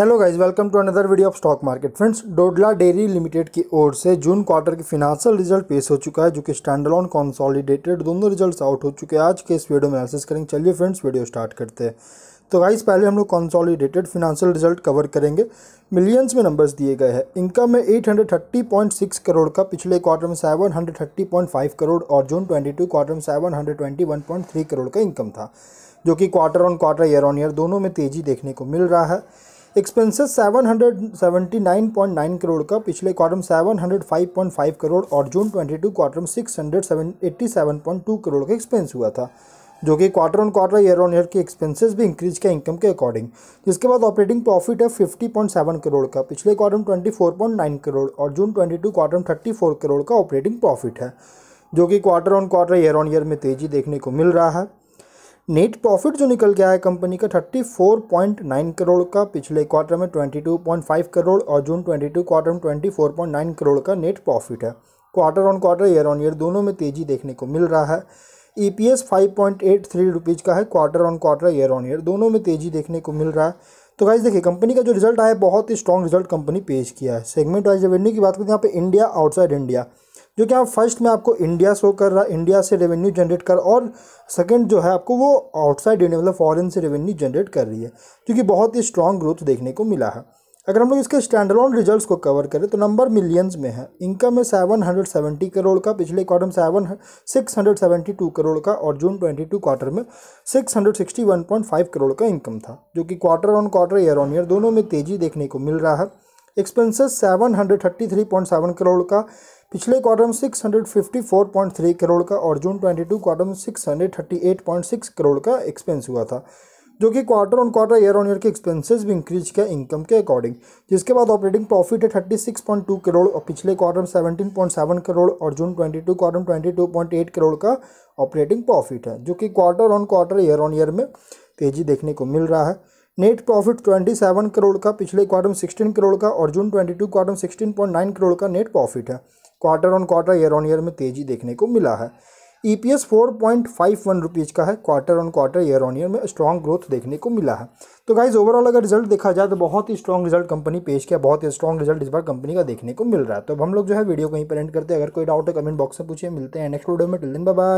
hello guys welcome to another video of stock market friends Dodla dairy limited की ओर से June quarter की financial result पेश हो चुका है जो कि स्टैंडलॉन कॉन्सॉलीडेटेड दोनों रिजल्ट्स आउट हो चुके हैं आज के इस वीडियो में एनालिसिस करेंगे चलिए फ्रेंड्स वीडियो स्टार्ट करते हैं तो गाइज़ पहले हम लोग कॉन्सॉलीडेटेड फिनांशियल रिजल्ट कवर करेंगे मिलियंस में नंबर्स दिए गए हैं इनकम में एट करोड़ का पिछले क्वार्टर में सेवन करोड़ और जून ट्वेंटी क्वार्टर में सेवन करोड़ का इनकम था जो कि quarter on quarter year on year दोनों में तेज़ी देखने को मिल रहा है एक्सपेंसेस 779.9 करोड़ का पिछले क्वार्टर में 705.5 करोड़ और जून 22 क्वार्टर में 687.2 करोड़ का एक्सपेंस हुआ था जो कि quarter on quarter year on year के एक्सपेंसेस भी इंक्रीज किया इनकम के अकॉर्डिंग जिसके बाद ऑपरेटिंग प्रॉफिट है 50.7 करोड़ का पिछले क्वार्टर में 24.9 करोड़ और जून 22 क्वार्टर में 34 करोड़ का ऑपरेटिंग प्रॉफिट है जो कि quarter on quarter year on year में तेजी देखने को मिल रहा है नेट प्रॉफिट जो निकल के आया कंपनी का 34.9 करोड़ का पिछले क्वार्टर में 22.5 करोड़ और जून 22 क्वार्टर में 24.9 करोड़ का नेट प्रॉफिट है quarter on quarter year on year दोनों में तेजी देखने को मिल रहा है E P S five point eight three rupees का है quarter on quarter year on year दोनों में तेज़ी देखने को मिल रहा है तो गाइज देखिए कंपनी का जो रिजल्ट आया बहुत ही स्ट्रॉन्ग रिजल्ट कंपनी पेश किया है सेगमेंट वाइज रेवेन्यू की बात करते हैं तो यहाँ पे इंडिया आउटसाइड इंडिया जो कि आप फर्स्ट में आपको इंडिया शो कर रहा इंडिया से रेवेन्यू जनरेट कर और सेकंड जो है आपको वो आउटसाइड इंडिया मतलब फॉरेन से रेवेन्यू जनरेट कर रही है जो कि बहुत ही स्ट्रॉन्ग ग्रोथ देखने को मिला है अगर हम लोग इसके स्टैंडर्लॉन रिजल्ट्स को कवर करें तो नंबर मिलियंस में है इनकम है सेवेंटी करोड़ का पिछले क्वार्टर में seven six hundred seventy two crore का और जून ट्वेंटी टू क्वार्टर में six hundred sixty one point five crore का इनकम था जो कि quarter on quarter year on year दोनों में तेज़ी देखने को मिल रहा है एक्सपेंसेस सेवन करोड़ का पिछले क्वार्टर में 654.3 करोड़ का और जून 22 क्वार्टर में 638.6 करोड़ का एक्सपेंस हुआ था जो कि quarter on quarter year on year के एक्सपेंसेस भी इंक्रीज किया इनकम के अकॉर्डिंग जिसके बाद ऑपरेटिंग प्रॉफिट है thirty six point two crore और पिछले क्वार्टर में पॉइंट सेवन करोड़ और June two quarter point eight crore का ऑपरेटिंग प्रॉफिट है जो कि quarter on quarter year on year में तेजी देखने को मिल रहा है नेट प्रॉफिट सेवन करोड़ का पिछले क्वार्टर में सिक्सटीन करोड़ का और जून 22 क्वार्टर में नाइन करोड़ का नेट प्रॉफिट है quarter on quarter year on year में तेजी देखने को मिला है E P S four point five one rupees का है quarter on quarter year on year में स्ट्रॉन्ग ग्रोथ देखने को मिला है तो गाइज ओवरऑल अगर रिजल्ट देखा जाए तो बहुत ही स्ट्रॉन्ग रिजल्ट कंपनी पेश किया बहुत ही स्ट्रॉन्ग रिजल्ट इस बार कंपनी का देखने को मिल रहा है तो अब हम लोग जो है वीडियो कहीं पर एंड करते हैं अगर कोई डाउट है कमेंट बॉक्स में पूछिए मिलते हैं नेक्स्ट वीडियो में टिल दिन बाय